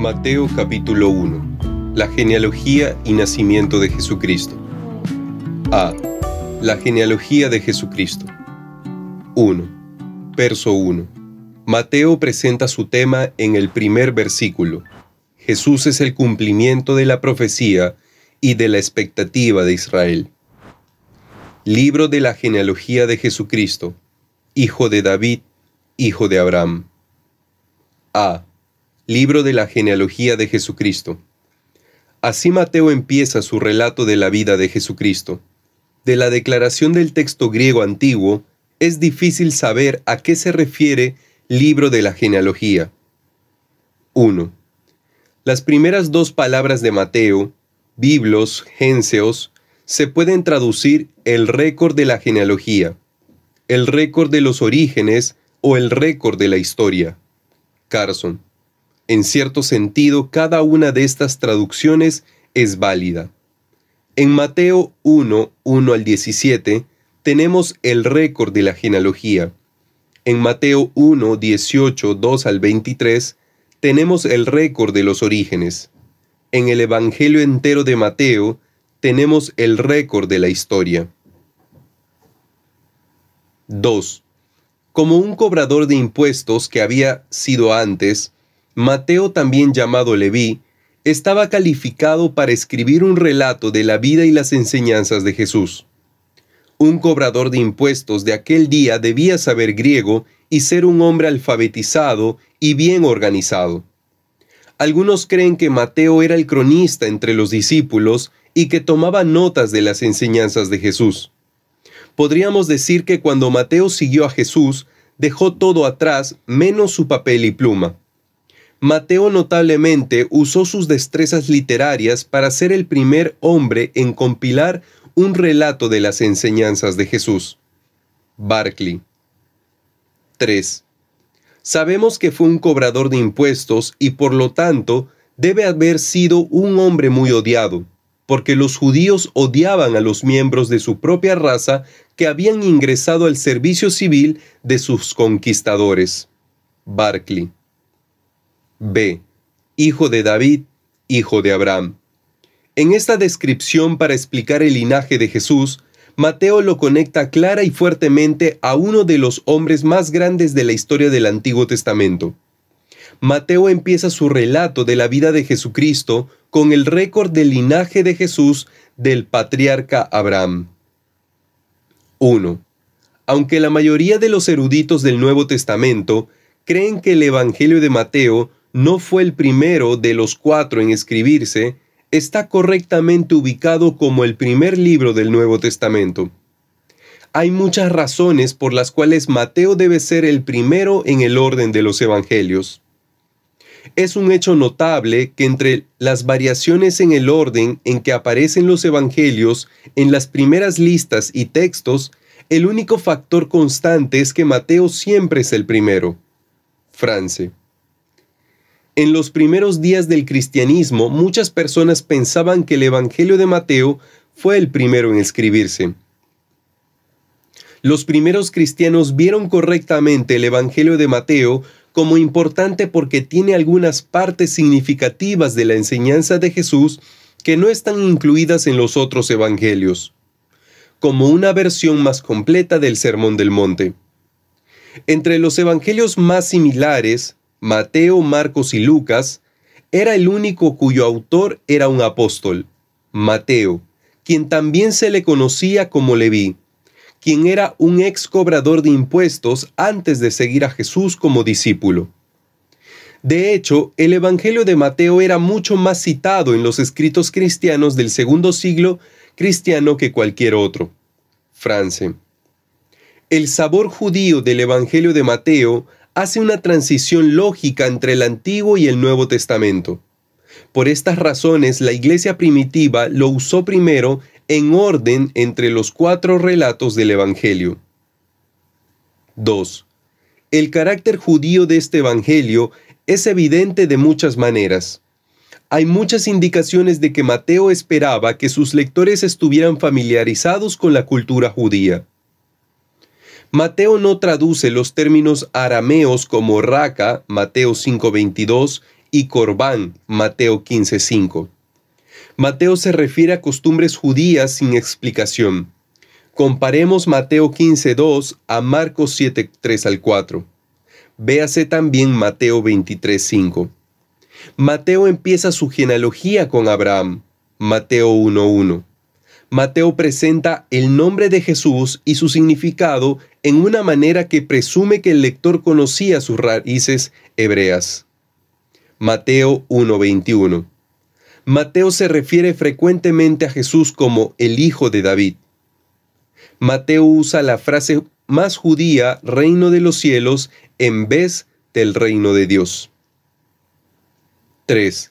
Mateo capítulo 1. La genealogía y nacimiento de Jesucristo. A. La genealogía de Jesucristo. 1. Verso 1. Mateo presenta su tema en el primer versículo. Jesús es el cumplimiento de la profecía y de la expectativa de Israel. Libro de la genealogía de Jesucristo, hijo de David, hijo de Abraham. A libro de la genealogía de Jesucristo. Así Mateo empieza su relato de la vida de Jesucristo. De la declaración del texto griego antiguo, es difícil saber a qué se refiere libro de la genealogía. 1. Las primeras dos palabras de Mateo, biblos, genseos, se pueden traducir el récord de la genealogía, el récord de los orígenes o el récord de la historia. Carson. En cierto sentido, cada una de estas traducciones es válida. En Mateo 1, 1 al 17, tenemos el récord de la genealogía. En Mateo 1, 18, 2 al 23, tenemos el récord de los orígenes. En el Evangelio entero de Mateo, tenemos el récord de la historia. 2. Como un cobrador de impuestos que había sido antes, Mateo, también llamado Leví, estaba calificado para escribir un relato de la vida y las enseñanzas de Jesús. Un cobrador de impuestos de aquel día debía saber griego y ser un hombre alfabetizado y bien organizado. Algunos creen que Mateo era el cronista entre los discípulos y que tomaba notas de las enseñanzas de Jesús. Podríamos decir que cuando Mateo siguió a Jesús, dejó todo atrás menos su papel y pluma. Mateo notablemente usó sus destrezas literarias para ser el primer hombre en compilar un relato de las enseñanzas de Jesús. Barclay. 3. Sabemos que fue un cobrador de impuestos y por lo tanto debe haber sido un hombre muy odiado, porque los judíos odiaban a los miembros de su propia raza que habían ingresado al servicio civil de sus conquistadores. Barclay. B. Hijo de David, hijo de Abraham. En esta descripción para explicar el linaje de Jesús, Mateo lo conecta clara y fuertemente a uno de los hombres más grandes de la historia del Antiguo Testamento. Mateo empieza su relato de la vida de Jesucristo con el récord del linaje de Jesús del patriarca Abraham. 1. Aunque la mayoría de los eruditos del Nuevo Testamento creen que el Evangelio de Mateo no fue el primero de los cuatro en escribirse, está correctamente ubicado como el primer libro del Nuevo Testamento. Hay muchas razones por las cuales Mateo debe ser el primero en el orden de los evangelios. Es un hecho notable que entre las variaciones en el orden en que aparecen los evangelios en las primeras listas y textos, el único factor constante es que Mateo siempre es el primero. France. En los primeros días del cristianismo, muchas personas pensaban que el Evangelio de Mateo fue el primero en escribirse. Los primeros cristianos vieron correctamente el Evangelio de Mateo como importante porque tiene algunas partes significativas de la enseñanza de Jesús que no están incluidas en los otros evangelios, como una versión más completa del Sermón del Monte. Entre los evangelios más similares Mateo, Marcos y Lucas, era el único cuyo autor era un apóstol, Mateo, quien también se le conocía como Leví, quien era un ex cobrador de impuestos antes de seguir a Jesús como discípulo. De hecho, el Evangelio de Mateo era mucho más citado en los escritos cristianos del segundo siglo cristiano que cualquier otro. France. El sabor judío del Evangelio de Mateo hace una transición lógica entre el Antiguo y el Nuevo Testamento. Por estas razones, la iglesia primitiva lo usó primero en orden entre los cuatro relatos del Evangelio. 2. El carácter judío de este Evangelio es evidente de muchas maneras. Hay muchas indicaciones de que Mateo esperaba que sus lectores estuvieran familiarizados con la cultura judía. Mateo no traduce los términos arameos como raca, Mateo 5.22, y corbán, Mateo 15.5. Mateo se refiere a costumbres judías sin explicación. Comparemos Mateo 15.2 a Marcos 7.3 al 4. Véase también Mateo 23.5. Mateo empieza su genealogía con Abraham, Mateo 1.1. Mateo presenta el nombre de Jesús y su significado en una manera que presume que el lector conocía sus raíces hebreas. Mateo 1:21 Mateo se refiere frecuentemente a Jesús como el Hijo de David. Mateo usa la frase más judía, reino de los cielos, en vez del reino de Dios. 3.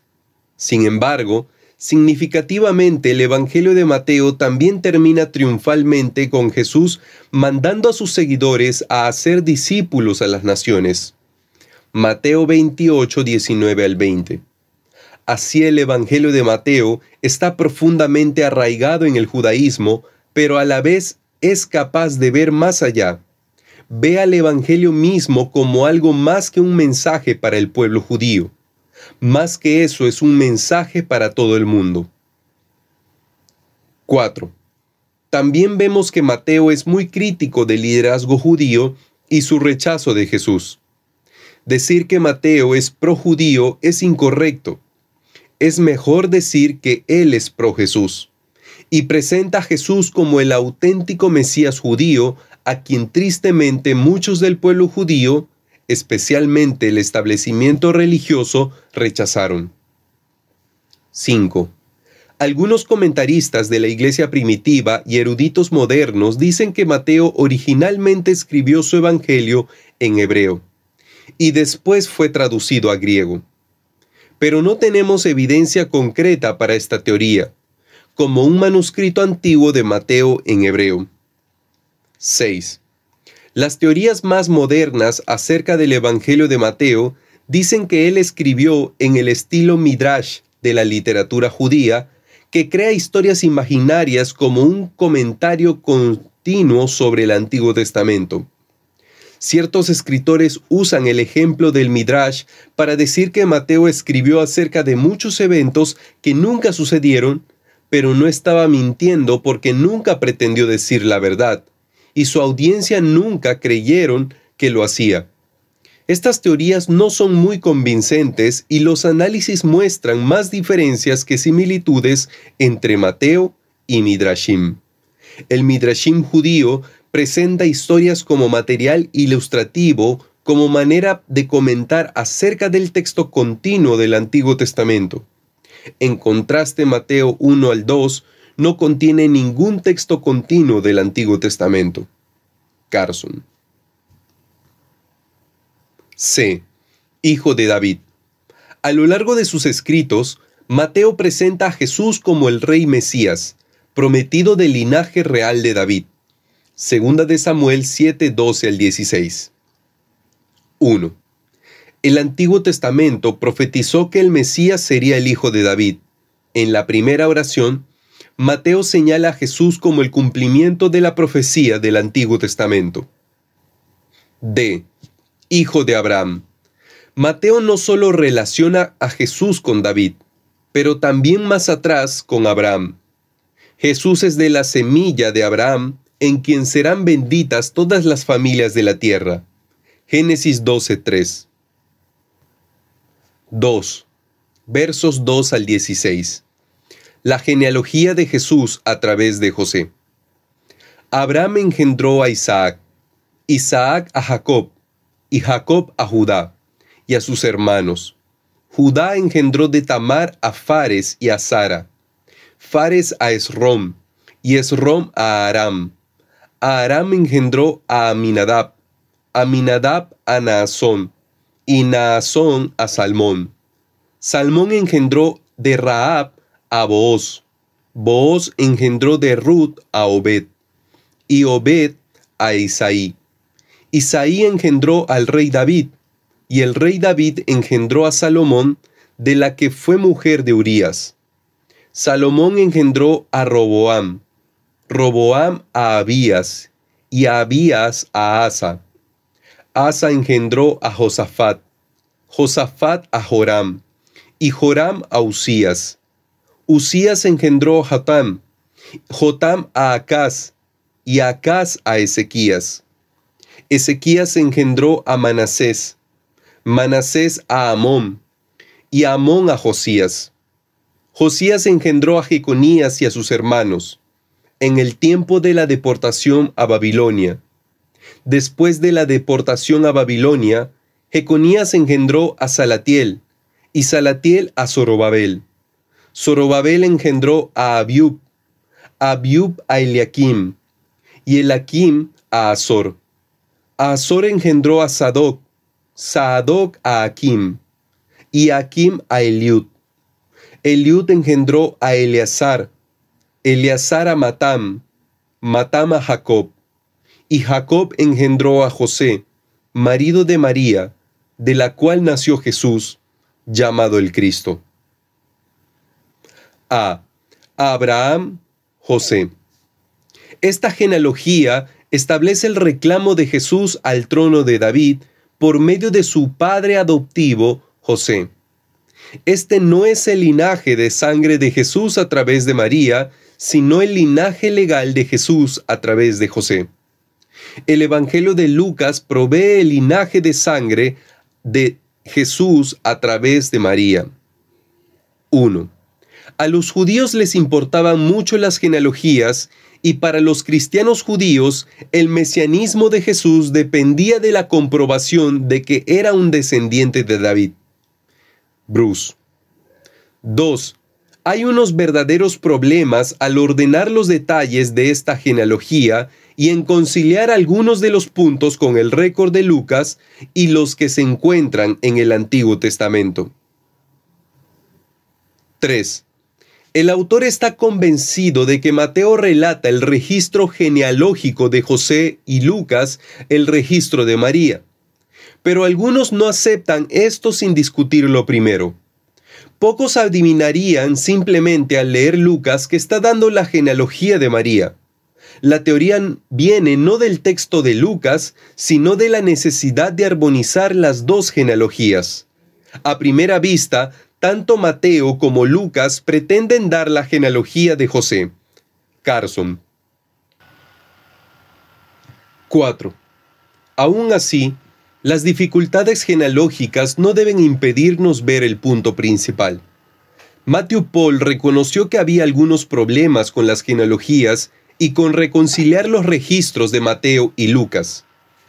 Sin embargo, Significativamente, el Evangelio de Mateo también termina triunfalmente con Jesús mandando a sus seguidores a hacer discípulos a las naciones. Mateo 28, 19 al 20. Así el Evangelio de Mateo está profundamente arraigado en el judaísmo, pero a la vez es capaz de ver más allá. Ve al Evangelio mismo como algo más que un mensaje para el pueblo judío. Más que eso es un mensaje para todo el mundo. 4. También vemos que Mateo es muy crítico del liderazgo judío y su rechazo de Jesús. Decir que Mateo es pro-judío es incorrecto. Es mejor decir que él es pro-Jesús. Y presenta a Jesús como el auténtico Mesías judío a quien tristemente muchos del pueblo judío especialmente el establecimiento religioso, rechazaron. 5. Algunos comentaristas de la iglesia primitiva y eruditos modernos dicen que Mateo originalmente escribió su evangelio en hebreo y después fue traducido a griego. Pero no tenemos evidencia concreta para esta teoría, como un manuscrito antiguo de Mateo en hebreo. 6. Las teorías más modernas acerca del Evangelio de Mateo dicen que él escribió en el estilo Midrash de la literatura judía, que crea historias imaginarias como un comentario continuo sobre el Antiguo Testamento. Ciertos escritores usan el ejemplo del Midrash para decir que Mateo escribió acerca de muchos eventos que nunca sucedieron, pero no estaba mintiendo porque nunca pretendió decir la verdad y su audiencia nunca creyeron que lo hacía. Estas teorías no son muy convincentes y los análisis muestran más diferencias que similitudes entre Mateo y Midrashim. El Midrashim judío presenta historias como material ilustrativo, como manera de comentar acerca del texto continuo del Antiguo Testamento. En contraste, Mateo 1 al 2 no contiene ningún texto continuo del Antiguo Testamento. Carson. C. Hijo de David. A lo largo de sus escritos, Mateo presenta a Jesús como el rey Mesías, prometido del linaje real de David. Segunda de Samuel 7:12 al 16. 1. El Antiguo Testamento profetizó que el Mesías sería el hijo de David. En la primera oración, Mateo señala a Jesús como el cumplimiento de la profecía del Antiguo Testamento. D. Hijo de Abraham. Mateo no solo relaciona a Jesús con David, pero también más atrás con Abraham. Jesús es de la semilla de Abraham, en quien serán benditas todas las familias de la tierra. Génesis 12:3. 2. Versos 2 al 16 la genealogía de Jesús a través de José. Abraham engendró a Isaac, Isaac a Jacob, y Jacob a Judá, y a sus hermanos. Judá engendró de Tamar a Fares y a Sara, Fares a Esrom, y Esrom a Aram. Aram engendró a Aminadab, Aminadab a Naasón, y Naasón a Salmón. Salmón engendró de Raab a Booz. engendró de Ruth a Obed, y Obed a Isaí. Isaí engendró al rey David, y el rey David engendró a Salomón, de la que fue mujer de Urías. Salomón engendró a Roboam, Roboam a Abías, y Abías a Asa. Asa engendró a Josafat, Josafat a Joram, y Joram a Usías. Usías engendró Jotam, Jotam a Acaz, y Acaz a Ezequías. Ezequías engendró a Manasés, Manasés a Amón, y Amón a Josías. Josías engendró a Jeconías y a sus hermanos, en el tiempo de la deportación a Babilonia. Después de la deportación a Babilonia, Jeconías engendró a Salatiel, y Salatiel a Zorobabel. Zorobabel engendró a Abiub, Abiub a Eliakim, y Eliakim a Azor. Azor engendró a Sadoc, Sadoc a Akim, y Akim a Eliud. Eliud engendró a Eleazar, Eleazar a Matam, Matam a Jacob. Y Jacob engendró a José, marido de María, de la cual nació Jesús, llamado el Cristo a Abraham, José. Esta genealogía establece el reclamo de Jesús al trono de David por medio de su padre adoptivo, José. Este no es el linaje de sangre de Jesús a través de María, sino el linaje legal de Jesús a través de José. El Evangelio de Lucas provee el linaje de sangre de Jesús a través de María. 1. A los judíos les importaban mucho las genealogías y para los cristianos judíos el mesianismo de Jesús dependía de la comprobación de que era un descendiente de David. Bruce. 2. Hay unos verdaderos problemas al ordenar los detalles de esta genealogía y en conciliar algunos de los puntos con el récord de Lucas y los que se encuentran en el Antiguo Testamento. 3. El autor está convencido de que Mateo relata el registro genealógico de José y Lucas, el registro de María. Pero algunos no aceptan esto sin discutirlo primero. Pocos adivinarían simplemente al leer Lucas que está dando la genealogía de María. La teoría viene no del texto de Lucas, sino de la necesidad de armonizar las dos genealogías. A primera vista, tanto Mateo como Lucas pretenden dar la genealogía de José. Carson. 4. Aún así, las dificultades genealógicas no deben impedirnos ver el punto principal. Matthew Paul reconoció que había algunos problemas con las genealogías y con reconciliar los registros de Mateo y Lucas.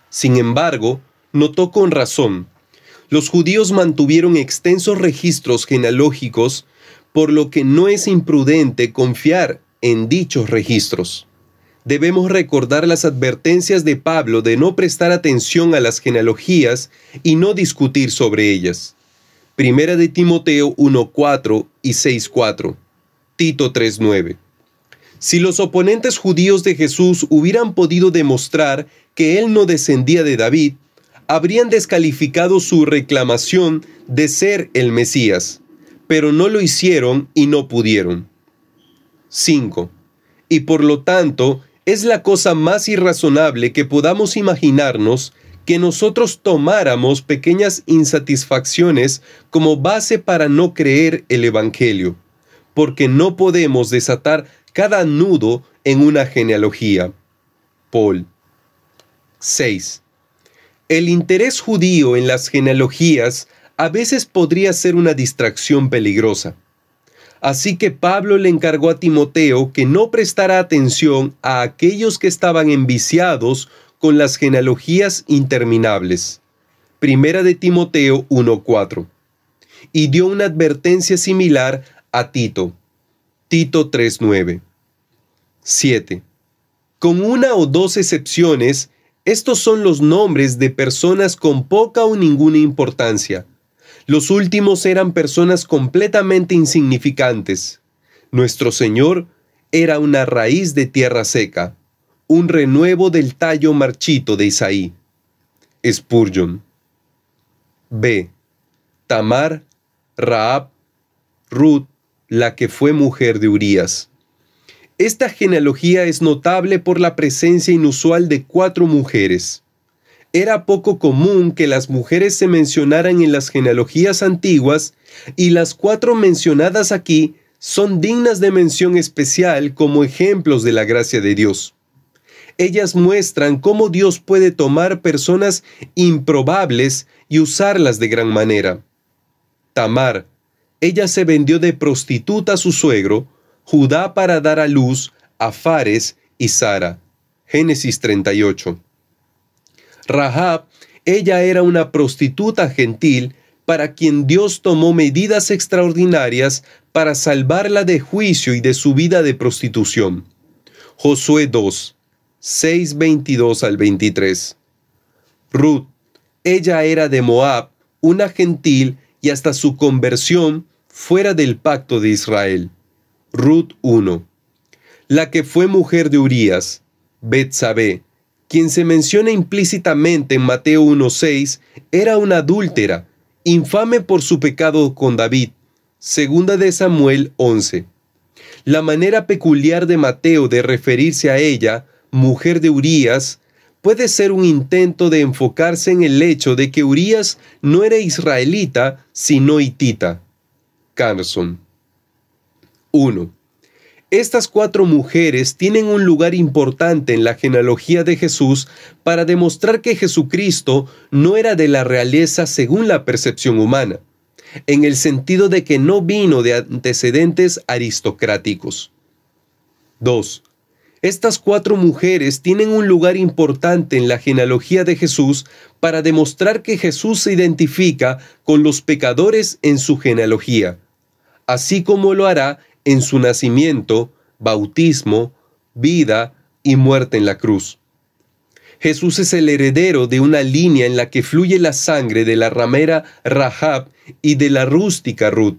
Sin embargo, notó con razón los judíos mantuvieron extensos registros genealógicos, por lo que no es imprudente confiar en dichos registros. Debemos recordar las advertencias de Pablo de no prestar atención a las genealogías y no discutir sobre ellas. Primera de Timoteo 1.4 y 6.4. Tito 3.9. Si los oponentes judíos de Jesús hubieran podido demostrar que él no descendía de David, habrían descalificado su reclamación de ser el Mesías, pero no lo hicieron y no pudieron. 5. Y por lo tanto, es la cosa más irrazonable que podamos imaginarnos que nosotros tomáramos pequeñas insatisfacciones como base para no creer el Evangelio, porque no podemos desatar cada nudo en una genealogía. Paul 6. El interés judío en las genealogías a veces podría ser una distracción peligrosa. Así que Pablo le encargó a Timoteo que no prestara atención a aquellos que estaban enviciados con las genealogías interminables. Primera de Timoteo 1.4. Y dio una advertencia similar a Tito. Tito 3.9. 7. Con una o dos excepciones, estos son los nombres de personas con poca o ninguna importancia. Los últimos eran personas completamente insignificantes. Nuestro Señor era una raíz de tierra seca, un renuevo del tallo marchito de Isaí. Spurgeon. B. Tamar, Raab, Ruth, la que fue mujer de Urías. Esta genealogía es notable por la presencia inusual de cuatro mujeres. Era poco común que las mujeres se mencionaran en las genealogías antiguas y las cuatro mencionadas aquí son dignas de mención especial como ejemplos de la gracia de Dios ellas muestran cómo Dios puede tomar personas improbables y usarlas de gran manera. Tamar, ella se vendió de prostituta a su suegro Judá para dar a luz a Fares y Sara. Génesis 38. Rahab, ella era una prostituta gentil para quien Dios tomó medidas extraordinarias para salvarla de juicio y de su vida de prostitución. Josué 2, 6, 22 al 23. Ruth, ella era de Moab, una gentil y hasta su conversión fuera del pacto de Israel. Ruth 1. La que fue mujer de Urías, Betsabé, quien se menciona implícitamente en Mateo 1.6, era una adúltera, infame por su pecado con David. Segunda de Samuel 11. La manera peculiar de Mateo de referirse a ella, mujer de Urías, puede ser un intento de enfocarse en el hecho de que Urías no era israelita, sino hitita. Carson. 1. Estas cuatro mujeres tienen un lugar importante en la genealogía de Jesús para demostrar que Jesucristo no era de la realeza según la percepción humana, en el sentido de que no vino de antecedentes aristocráticos. 2. Estas cuatro mujeres tienen un lugar importante en la genealogía de Jesús para demostrar que Jesús se identifica con los pecadores en su genealogía, así como lo hará en su nacimiento, bautismo, vida y muerte en la cruz. Jesús es el heredero de una línea en la que fluye la sangre de la ramera Rahab y de la rústica Ruth.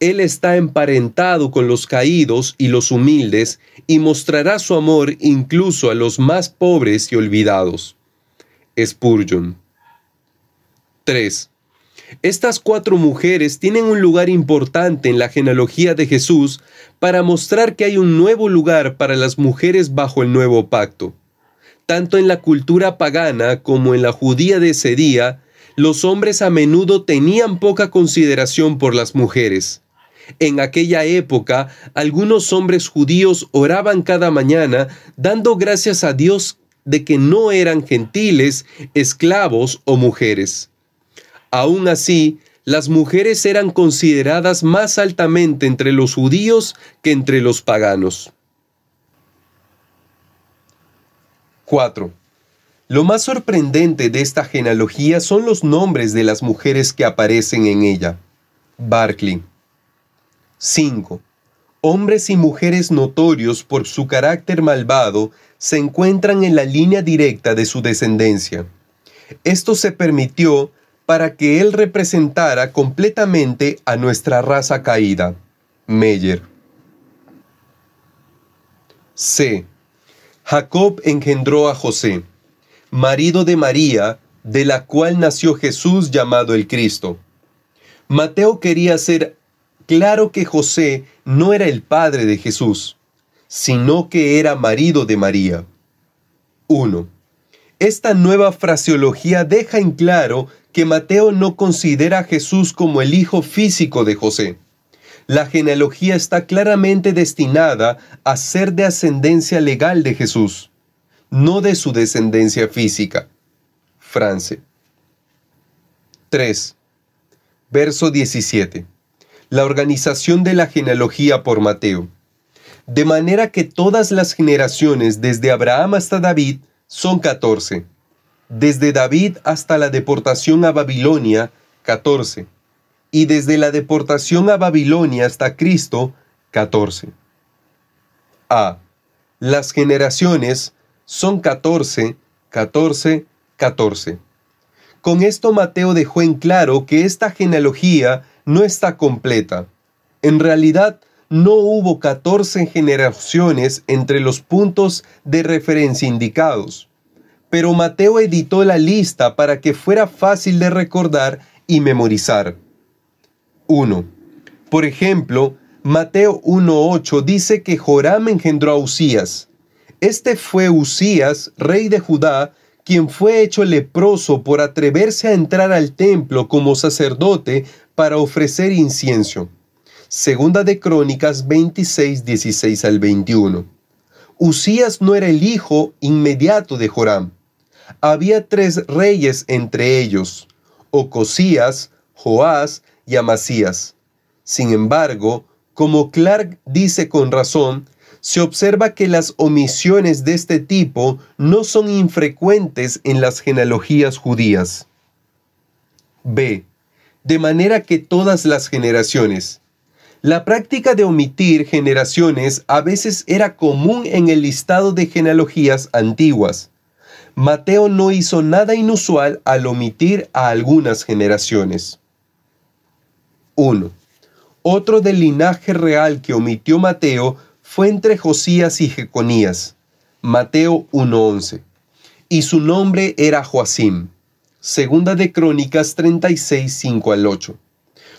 Él está emparentado con los caídos y los humildes y mostrará su amor incluso a los más pobres y olvidados. Spurgeon 3. Estas cuatro mujeres tienen un lugar importante en la genealogía de Jesús para mostrar que hay un nuevo lugar para las mujeres bajo el nuevo pacto. Tanto en la cultura pagana como en la judía de ese día, los hombres a menudo tenían poca consideración por las mujeres. En aquella época, algunos hombres judíos oraban cada mañana dando gracias a Dios de que no eran gentiles, esclavos o mujeres. Aún así, las mujeres eran consideradas más altamente entre los judíos que entre los paganos. 4. Lo más sorprendente de esta genealogía son los nombres de las mujeres que aparecen en ella. Barclay. 5. Hombres y mujeres notorios por su carácter malvado se encuentran en la línea directa de su descendencia. Esto se permitió para que él representara completamente a nuestra raza caída. Meyer. C. Jacob engendró a José, marido de María, de la cual nació Jesús llamado el Cristo. Mateo quería hacer claro que José no era el padre de Jesús, sino que era marido de María. 1. Esta nueva fraseología deja en claro que Mateo no considera a Jesús como el hijo físico de José. La genealogía está claramente destinada a ser de ascendencia legal de Jesús, no de su descendencia física. France. 3. Verso 17. La organización de la genealogía por Mateo. De manera que todas las generaciones desde Abraham hasta David son 14 desde David hasta la deportación a Babilonia, 14, y desde la deportación a Babilonia hasta Cristo, 14. A. Las generaciones son 14, 14, 14. Con esto Mateo dejó en claro que esta genealogía no está completa. En realidad, no hubo 14 generaciones entre los puntos de referencia indicados pero Mateo editó la lista para que fuera fácil de recordar y memorizar. 1. Por ejemplo, Mateo 1.8 dice que Joram engendró a Usías. Este fue Usías, rey de Judá, quien fue hecho leproso por atreverse a entrar al templo como sacerdote para ofrecer incienso. Segunda de Crónicas 26, 16 al 21. Usías no era el hijo inmediato de Joram, había tres reyes entre ellos, Ocosías, Joás y Amasías. Sin embargo, como Clark dice con razón, se observa que las omisiones de este tipo no son infrecuentes en las genealogías judías. B. De manera que todas las generaciones. La práctica de omitir generaciones a veces era común en el listado de genealogías antiguas. Mateo no hizo nada inusual al omitir a algunas generaciones. 1. Otro del linaje real que omitió Mateo fue entre Josías y Jeconías. Mateo 1.11. Y su nombre era Joacim. Segunda de Crónicas 365 al 8.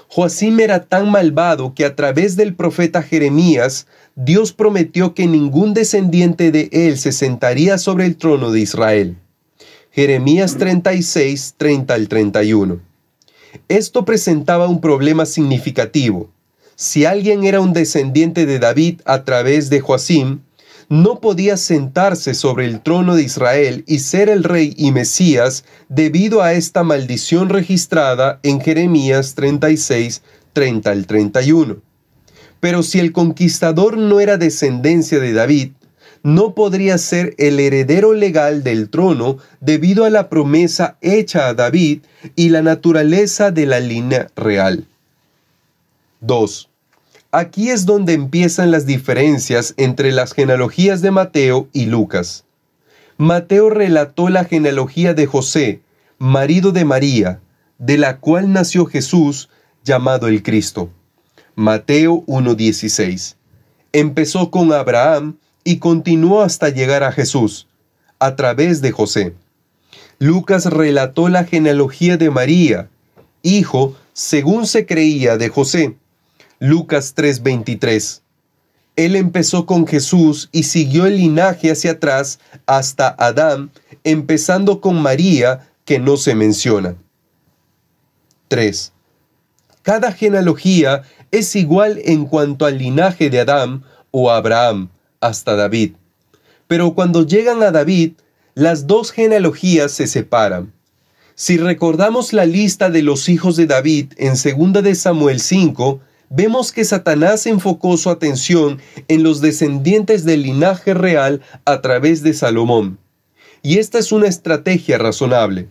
Joacim era tan malvado que a través del profeta Jeremías, Dios prometió que ningún descendiente de él se sentaría sobre el trono de Israel. Jeremías 36, 30 al 31. Esto presentaba un problema significativo. Si alguien era un descendiente de David a través de Joacim, no podía sentarse sobre el trono de Israel y ser el rey y Mesías debido a esta maldición registrada en Jeremías 36, 30 al 31. Pero si el conquistador no era descendencia de David, no podría ser el heredero legal del trono debido a la promesa hecha a David y la naturaleza de la línea real. 2. Aquí es donde empiezan las diferencias entre las genealogías de Mateo y Lucas. Mateo relató la genealogía de José, marido de María, de la cual nació Jesús, llamado el Cristo. Mateo 1.16. Empezó con Abraham y continuó hasta llegar a Jesús, a través de José. Lucas relató la genealogía de María, hijo, según se creía, de José Lucas 3:23. Él empezó con Jesús y siguió el linaje hacia atrás hasta Adán, empezando con María, que no se menciona. 3. Cada genealogía es igual en cuanto al linaje de Adán o Abraham hasta David. Pero cuando llegan a David, las dos genealogías se separan. Si recordamos la lista de los hijos de David en 2 de Samuel 5, vemos que Satanás enfocó su atención en los descendientes del linaje real a través de Salomón. Y esta es una estrategia razonable.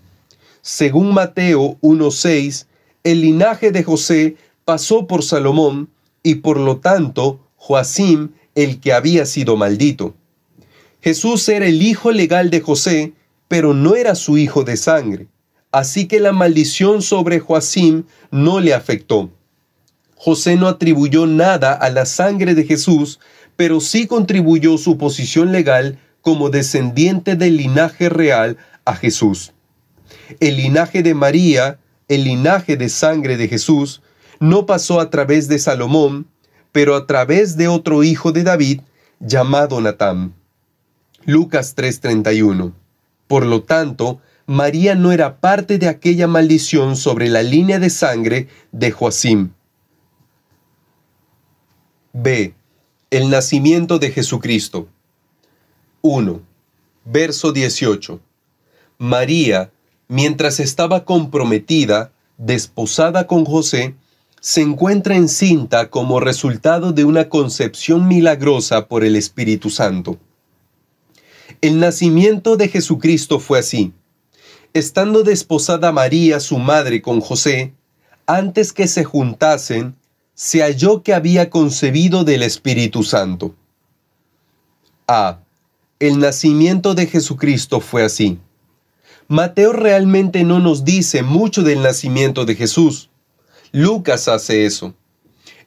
Según Mateo 1.6, el linaje de José pasó por Salomón y por lo tanto Joacim el que había sido maldito. Jesús era el hijo legal de José, pero no era su hijo de sangre, así que la maldición sobre Joacim no le afectó. José no atribuyó nada a la sangre de Jesús, pero sí contribuyó su posición legal como descendiente del linaje real a Jesús. El linaje de María, el linaje de sangre de Jesús, no pasó a través de Salomón, pero a través de otro hijo de David llamado Natán. Lucas 3:31. Por lo tanto, María no era parte de aquella maldición sobre la línea de sangre de Joacim. B. El nacimiento de Jesucristo. 1. Verso 18. María, mientras estaba comprometida, desposada con José, se encuentra encinta como resultado de una concepción milagrosa por el Espíritu Santo. El nacimiento de Jesucristo fue así. Estando desposada María, su madre, con José, antes que se juntasen, se halló que había concebido del Espíritu Santo. A. El nacimiento de Jesucristo fue así. Mateo realmente no nos dice mucho del nacimiento de Jesús. Lucas hace eso.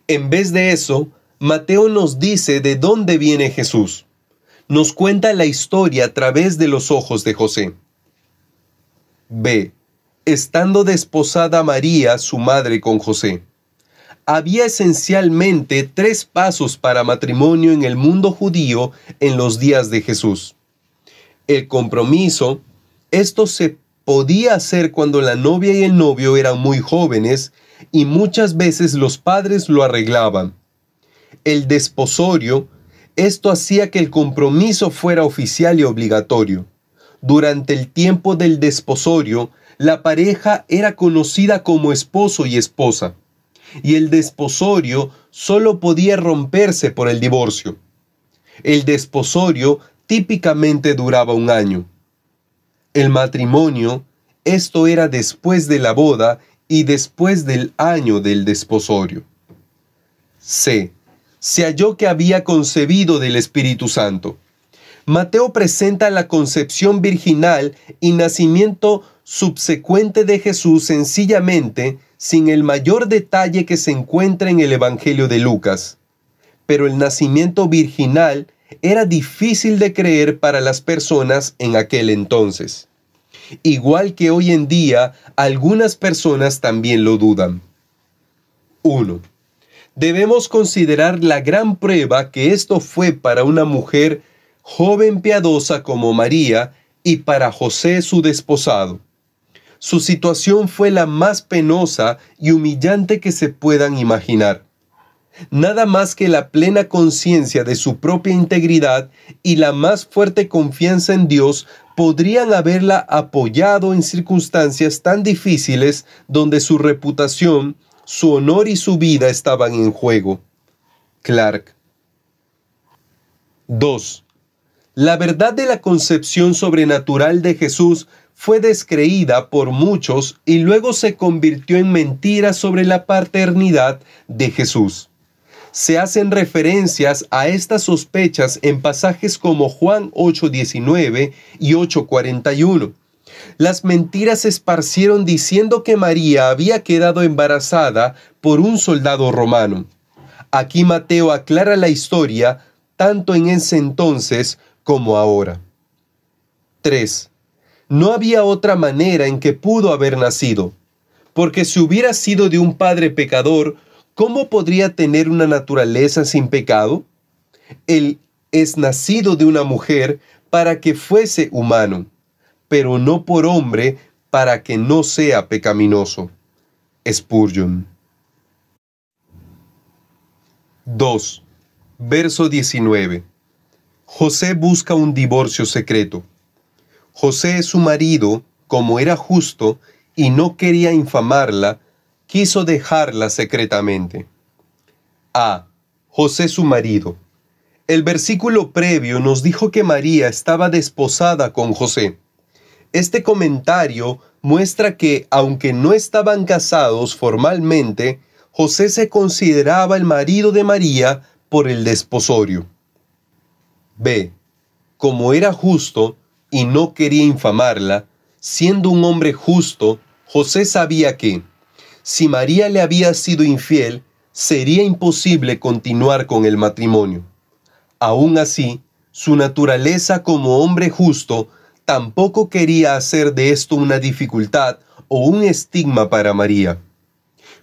En vez de eso, Mateo nos dice de dónde viene Jesús. Nos cuenta la historia a través de los ojos de José. B. Estando desposada María, su madre, con José había esencialmente tres pasos para matrimonio en el mundo judío en los días de Jesús. El compromiso, esto se podía hacer cuando la novia y el novio eran muy jóvenes y muchas veces los padres lo arreglaban. El desposorio, esto hacía que el compromiso fuera oficial y obligatorio. Durante el tiempo del desposorio, la pareja era conocida como esposo y esposa y el desposorio solo podía romperse por el divorcio. El desposorio típicamente duraba un año. El matrimonio, esto era después de la boda y después del año del desposorio. C. Se halló que había concebido del Espíritu Santo. Mateo presenta la concepción virginal y nacimiento subsecuente de Jesús sencillamente sin el mayor detalle que se encuentra en el Evangelio de Lucas. Pero el nacimiento virginal era difícil de creer para las personas en aquel entonces. Igual que hoy en día, algunas personas también lo dudan. 1. Debemos considerar la gran prueba que esto fue para una mujer joven piadosa como María y para José su desposado. Su situación fue la más penosa y humillante que se puedan imaginar. Nada más que la plena conciencia de su propia integridad y la más fuerte confianza en Dios podrían haberla apoyado en circunstancias tan difíciles donde su reputación, su honor y su vida estaban en juego. Clark. 2. La verdad de la concepción sobrenatural de Jesús fue descreída por muchos y luego se convirtió en mentira sobre la paternidad de Jesús. Se hacen referencias a estas sospechas en pasajes como Juan 8:19 y 8:41. Las mentiras se esparcieron diciendo que María había quedado embarazada por un soldado romano. Aquí Mateo aclara la historia tanto en ese entonces como ahora. 3. No había otra manera en que pudo haber nacido, porque si hubiera sido de un padre pecador, ¿cómo podría tener una naturaleza sin pecado? Él es nacido de una mujer para que fuese humano, pero no por hombre para que no sea pecaminoso. Spurgeon. 2. Verso 19. José busca un divorcio secreto. José su marido, como era justo y no quería infamarla, quiso dejarla secretamente. A. José su marido. El versículo previo nos dijo que María estaba desposada con José. Este comentario muestra que, aunque no estaban casados formalmente, José se consideraba el marido de María por el desposorio. B. Como era justo, y no quería infamarla, siendo un hombre justo, José sabía que, si María le había sido infiel, sería imposible continuar con el matrimonio. Aún así, su naturaleza como hombre justo tampoco quería hacer de esto una dificultad o un estigma para María.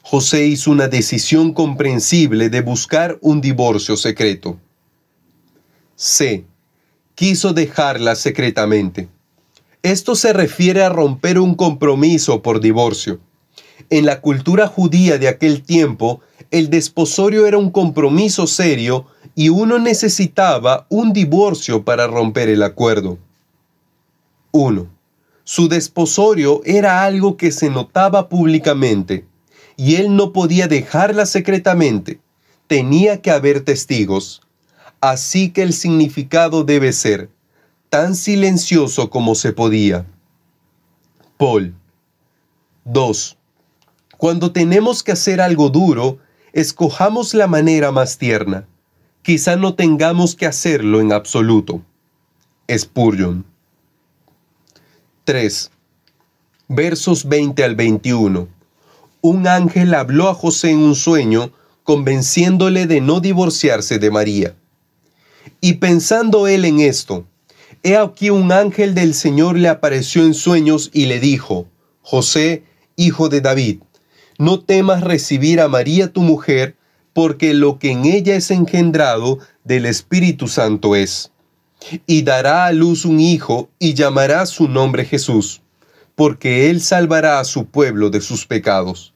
José hizo una decisión comprensible de buscar un divorcio secreto. C quiso dejarla secretamente. Esto se refiere a romper un compromiso por divorcio. En la cultura judía de aquel tiempo, el desposorio era un compromiso serio y uno necesitaba un divorcio para romper el acuerdo. 1. Su desposorio era algo que se notaba públicamente y él no podía dejarla secretamente. Tenía que haber testigos. Así que el significado debe ser tan silencioso como se podía. Paul 2. Cuando tenemos que hacer algo duro, escojamos la manera más tierna. Quizá no tengamos que hacerlo en absoluto. Spurgeon 3. Versos 20 al 21. Un ángel habló a José en un sueño, convenciéndole de no divorciarse de María. Y pensando él en esto, he aquí un ángel del Señor le apareció en sueños y le dijo, José, hijo de David, no temas recibir a María tu mujer, porque lo que en ella es engendrado del Espíritu Santo es. Y dará a luz un hijo y llamará su nombre Jesús, porque él salvará a su pueblo de sus pecados.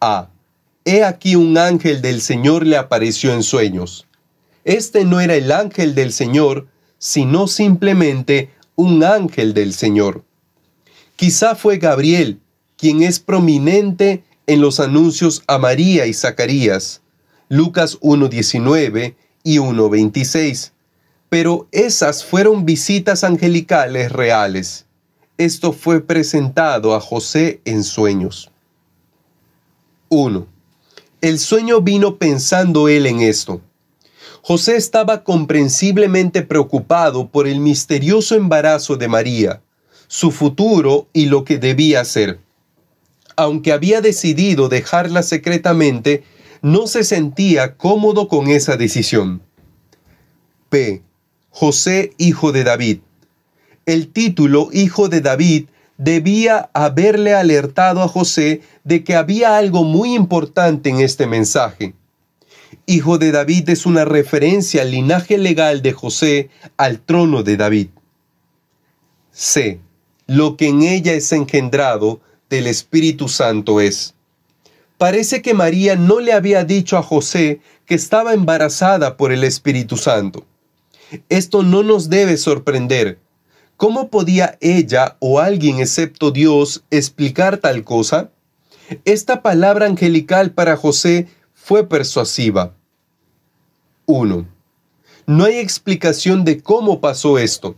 A. Ah, he aquí un ángel del Señor le apareció en sueños. Este no era el ángel del Señor, sino simplemente un ángel del Señor. Quizá fue Gabriel, quien es prominente en los anuncios a María y Zacarías, Lucas 1.19 y 1.26. Pero esas fueron visitas angelicales reales. Esto fue presentado a José en sueños. 1. El sueño vino pensando él en esto. José estaba comprensiblemente preocupado por el misterioso embarazo de María, su futuro y lo que debía hacer. Aunque había decidido dejarla secretamente, no se sentía cómodo con esa decisión. P. José, hijo de David. El título Hijo de David debía haberle alertado a José de que había algo muy importante en este mensaje hijo de David, es una referencia al linaje legal de José al trono de David. C. Lo que en ella es engendrado del Espíritu Santo es. Parece que María no le había dicho a José que estaba embarazada por el Espíritu Santo. Esto no nos debe sorprender. ¿Cómo podía ella o alguien excepto Dios explicar tal cosa? Esta palabra angelical para José fue persuasiva. 1. No hay explicación de cómo pasó esto,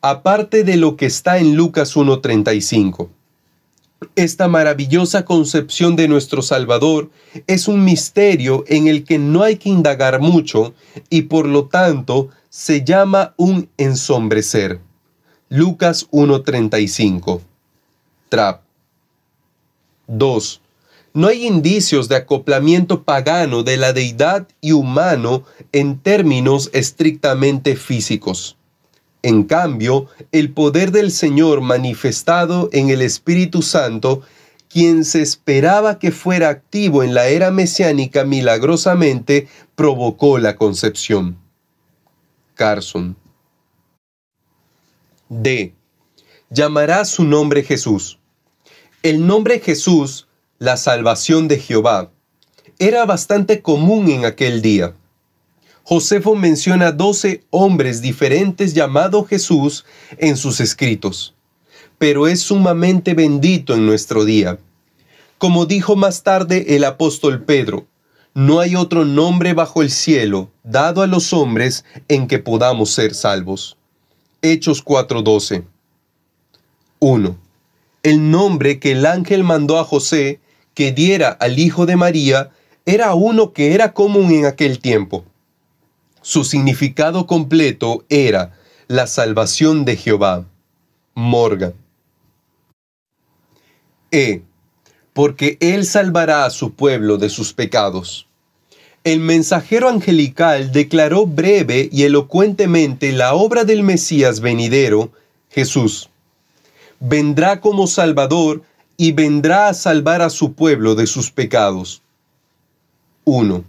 aparte de lo que está en Lucas 1.35. Esta maravillosa concepción de nuestro Salvador es un misterio en el que no hay que indagar mucho y por lo tanto se llama un ensombrecer. Lucas 1.35. Trap. 2. No hay indicios de acoplamiento pagano de la deidad y humano en términos estrictamente físicos. En cambio, el poder del Señor manifestado en el Espíritu Santo, quien se esperaba que fuera activo en la era mesiánica milagrosamente, provocó la concepción. Carson. D. Llamará su nombre Jesús. El nombre Jesús la salvación de Jehová, era bastante común en aquel día. Josefo menciona doce hombres diferentes llamado Jesús en sus escritos, pero es sumamente bendito en nuestro día. Como dijo más tarde el apóstol Pedro, no hay otro nombre bajo el cielo dado a los hombres en que podamos ser salvos. Hechos 4:12 1. El nombre que el ángel mandó a José que diera al Hijo de María era uno que era común en aquel tiempo. Su significado completo era la salvación de Jehová. morga. E. Porque Él salvará a su pueblo de sus pecados. El mensajero angelical declaró breve y elocuentemente la obra del Mesías venidero, Jesús. Vendrá como Salvador y vendrá a salvar a su pueblo de sus pecados. 1.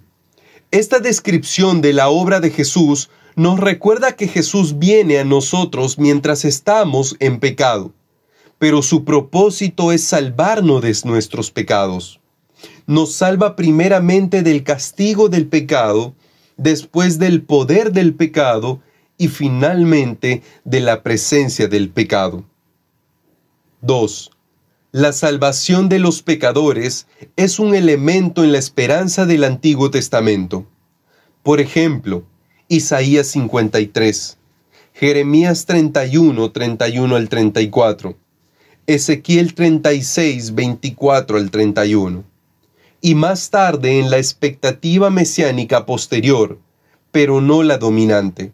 Esta descripción de la obra de Jesús nos recuerda que Jesús viene a nosotros mientras estamos en pecado, pero su propósito es salvarnos de nuestros pecados. Nos salva primeramente del castigo del pecado, después del poder del pecado y finalmente de la presencia del pecado. 2. La salvación de los pecadores es un elemento en la esperanza del Antiguo Testamento. Por ejemplo, Isaías 53, Jeremías 31, 31 al 34, Ezequiel 36, 24 al 31. Y más tarde en la expectativa mesiánica posterior, pero no la dominante.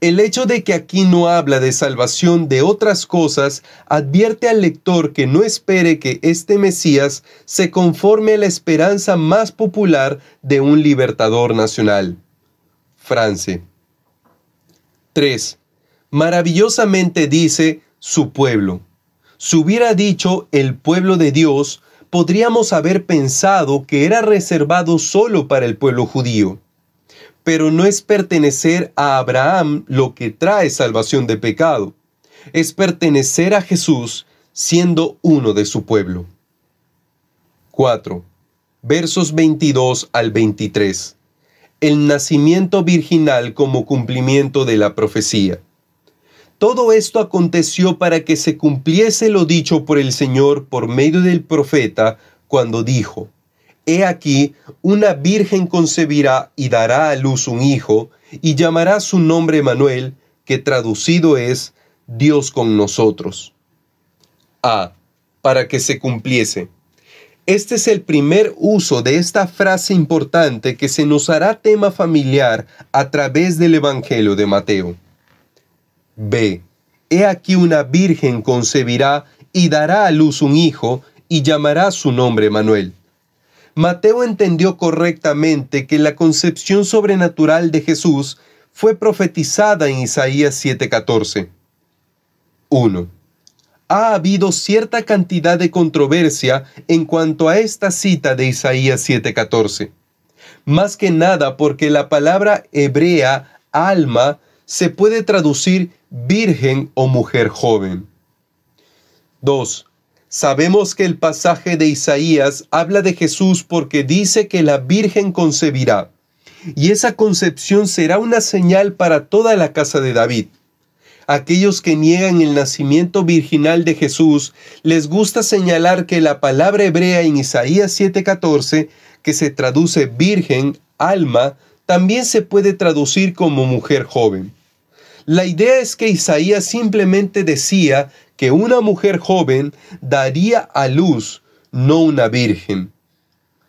El hecho de que aquí no habla de salvación de otras cosas advierte al lector que no espere que este Mesías se conforme a la esperanza más popular de un libertador nacional. France. 3. Maravillosamente dice su pueblo. Si hubiera dicho el pueblo de Dios, podríamos haber pensado que era reservado solo para el pueblo judío. Pero no es pertenecer a Abraham lo que trae salvación de pecado, es pertenecer a Jesús siendo uno de su pueblo. 4. Versos 22 al 23. El nacimiento virginal como cumplimiento de la profecía. Todo esto aconteció para que se cumpliese lo dicho por el Señor por medio del profeta cuando dijo, He aquí, una virgen concebirá y dará a luz un hijo, y llamará su nombre Manuel, que traducido es Dios con nosotros. A. Ah, para que se cumpliese. Este es el primer uso de esta frase importante que se nos hará tema familiar a través del Evangelio de Mateo. B. He aquí una virgen concebirá y dará a luz un hijo y llamará su nombre Manuel. Mateo entendió correctamente que la concepción sobrenatural de Jesús fue profetizada en Isaías 7:14. 1. Ha habido cierta cantidad de controversia en cuanto a esta cita de Isaías 7:14. Más que nada porque la palabra hebrea alma se puede traducir virgen o mujer joven. 2. Sabemos que el pasaje de Isaías habla de Jesús porque dice que la Virgen concebirá, y esa concepción será una señal para toda la casa de David. Aquellos que niegan el nacimiento virginal de Jesús les gusta señalar que la palabra hebrea en Isaías 7:14, que se traduce virgen, alma, también se puede traducir como mujer joven. La idea es que Isaías simplemente decía que una mujer joven daría a luz, no una virgen.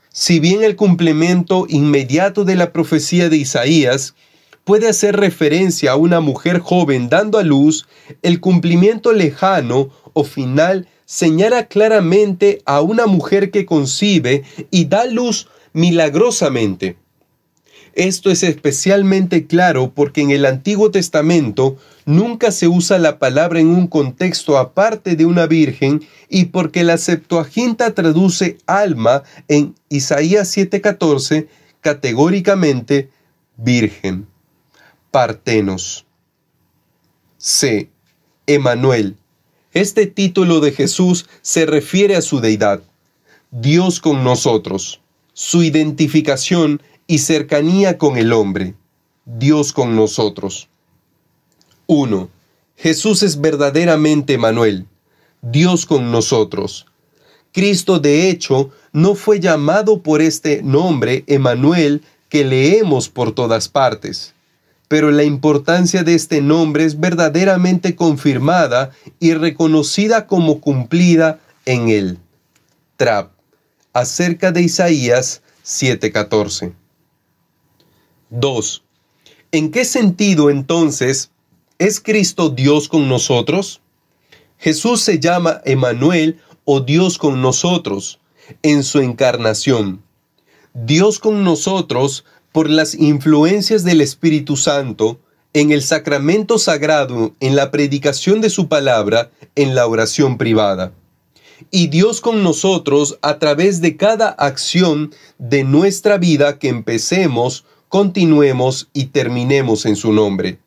Si bien el cumplimiento inmediato de la profecía de Isaías puede hacer referencia a una mujer joven dando a luz, el cumplimiento lejano o final señala claramente a una mujer que concibe y da luz milagrosamente. Esto es especialmente claro porque en el Antiguo Testamento Nunca se usa la palabra en un contexto aparte de una virgen y porque la Septuaginta traduce alma en Isaías 7:14 categóricamente virgen. Partenos. C. Emanuel. Este título de Jesús se refiere a su deidad, Dios con nosotros, su identificación y cercanía con el hombre, Dios con nosotros. 1. Jesús es verdaderamente Manuel, Dios con nosotros. Cristo de hecho no fue llamado por este nombre Emanuel que leemos por todas partes. Pero la importancia de este nombre es verdaderamente confirmada y reconocida como cumplida en él. Trap, acerca de Isaías 7:14. 2. ¿En qué sentido entonces ¿Es Cristo Dios con nosotros? Jesús se llama Emanuel o Dios con nosotros en su encarnación. Dios con nosotros por las influencias del Espíritu Santo en el sacramento sagrado, en la predicación de su palabra, en la oración privada. Y Dios con nosotros a través de cada acción de nuestra vida que empecemos, continuemos y terminemos en su nombre.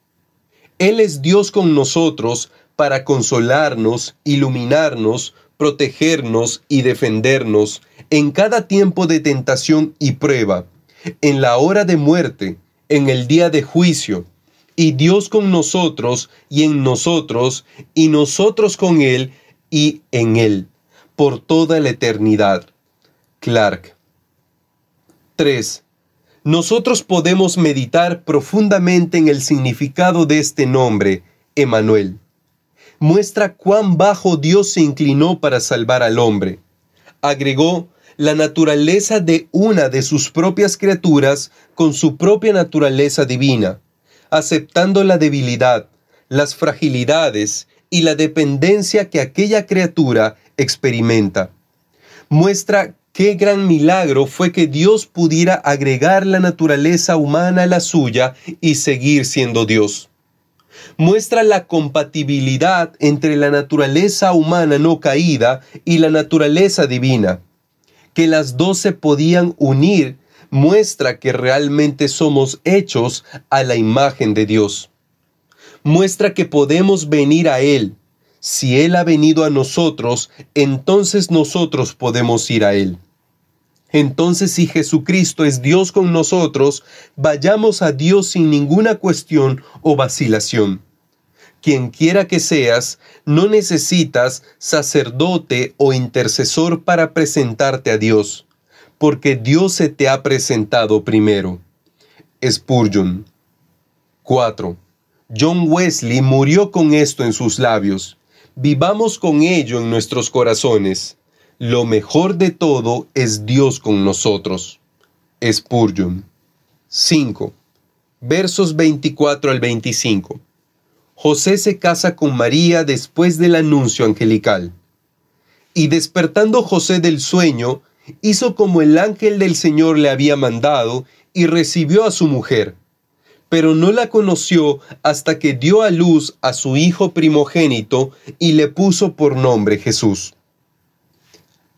Él es Dios con nosotros para consolarnos, iluminarnos, protegernos y defendernos en cada tiempo de tentación y prueba, en la hora de muerte, en el día de juicio, y Dios con nosotros y en nosotros, y nosotros con Él y en Él, por toda la eternidad. Clark 3 nosotros podemos meditar profundamente en el significado de este nombre, Emanuel. Muestra cuán bajo Dios se inclinó para salvar al hombre. Agregó, la naturaleza de una de sus propias criaturas con su propia naturaleza divina, aceptando la debilidad, las fragilidades y la dependencia que aquella criatura experimenta. Muestra Qué gran milagro fue que Dios pudiera agregar la naturaleza humana a la suya y seguir siendo Dios. Muestra la compatibilidad entre la naturaleza humana no caída y la naturaleza divina. Que las dos se podían unir muestra que realmente somos hechos a la imagen de Dios. Muestra que podemos venir a Él. Si Él ha venido a nosotros, entonces nosotros podemos ir a Él. Entonces si Jesucristo es Dios con nosotros, vayamos a Dios sin ninguna cuestión o vacilación. Quien quiera que seas, no necesitas sacerdote o intercesor para presentarte a Dios, porque Dios se te ha presentado primero. Spurgeon 4. John Wesley murió con esto en sus labios. Vivamos con ello en nuestros corazones. Lo mejor de todo es Dios con nosotros. Spurgeon. 5. Versos 24 al 25. José se casa con María después del anuncio angelical. Y despertando José del sueño, hizo como el ángel del Señor le había mandado y recibió a su mujer. Pero no la conoció hasta que dio a luz a su hijo primogénito y le puso por nombre Jesús.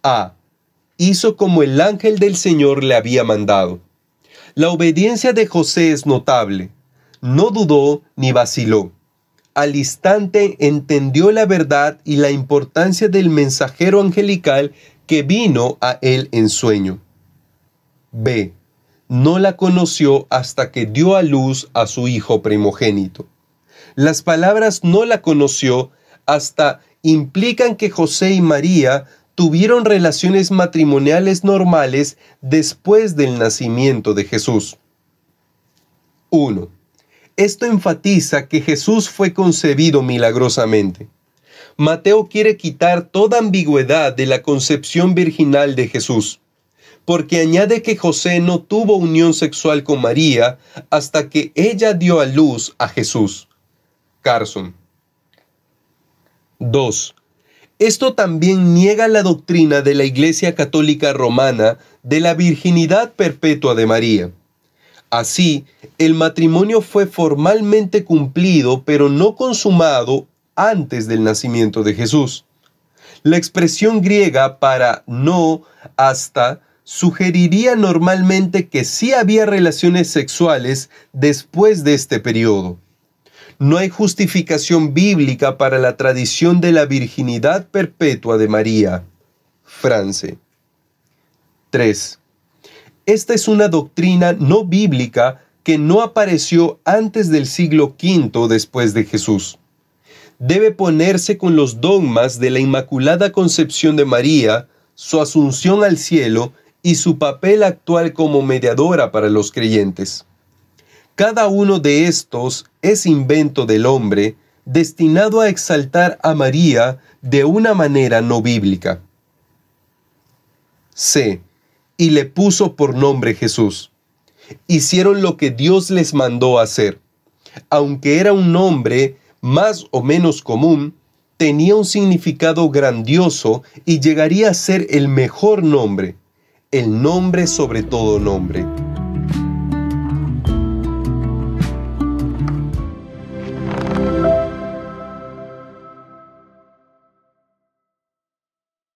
A. Hizo como el ángel del Señor le había mandado. La obediencia de José es notable. No dudó ni vaciló. Al instante entendió la verdad y la importancia del mensajero angelical que vino a él en sueño. B. No la conoció hasta que dio a luz a su hijo primogénito. Las palabras no la conoció hasta implican que José y María tuvieron relaciones matrimoniales normales después del nacimiento de Jesús. 1. Esto enfatiza que Jesús fue concebido milagrosamente. Mateo quiere quitar toda ambigüedad de la concepción virginal de Jesús, porque añade que José no tuvo unión sexual con María hasta que ella dio a luz a Jesús. Carson. 2. Esto también niega la doctrina de la Iglesia Católica Romana de la virginidad perpetua de María. Así, el matrimonio fue formalmente cumplido pero no consumado antes del nacimiento de Jesús. La expresión griega para no hasta sugeriría normalmente que sí había relaciones sexuales después de este periodo. No hay justificación bíblica para la tradición de la virginidad perpetua de María. France. 3. Esta es una doctrina no bíblica que no apareció antes del siglo V después de Jesús. Debe ponerse con los dogmas de la Inmaculada Concepción de María, su asunción al cielo y su papel actual como mediadora para los creyentes. Cada uno de estos es invento del hombre destinado a exaltar a María de una manera no bíblica. C. Y le puso por nombre Jesús. Hicieron lo que Dios les mandó hacer. Aunque era un nombre más o menos común, tenía un significado grandioso y llegaría a ser el mejor nombre, el nombre sobre todo nombre.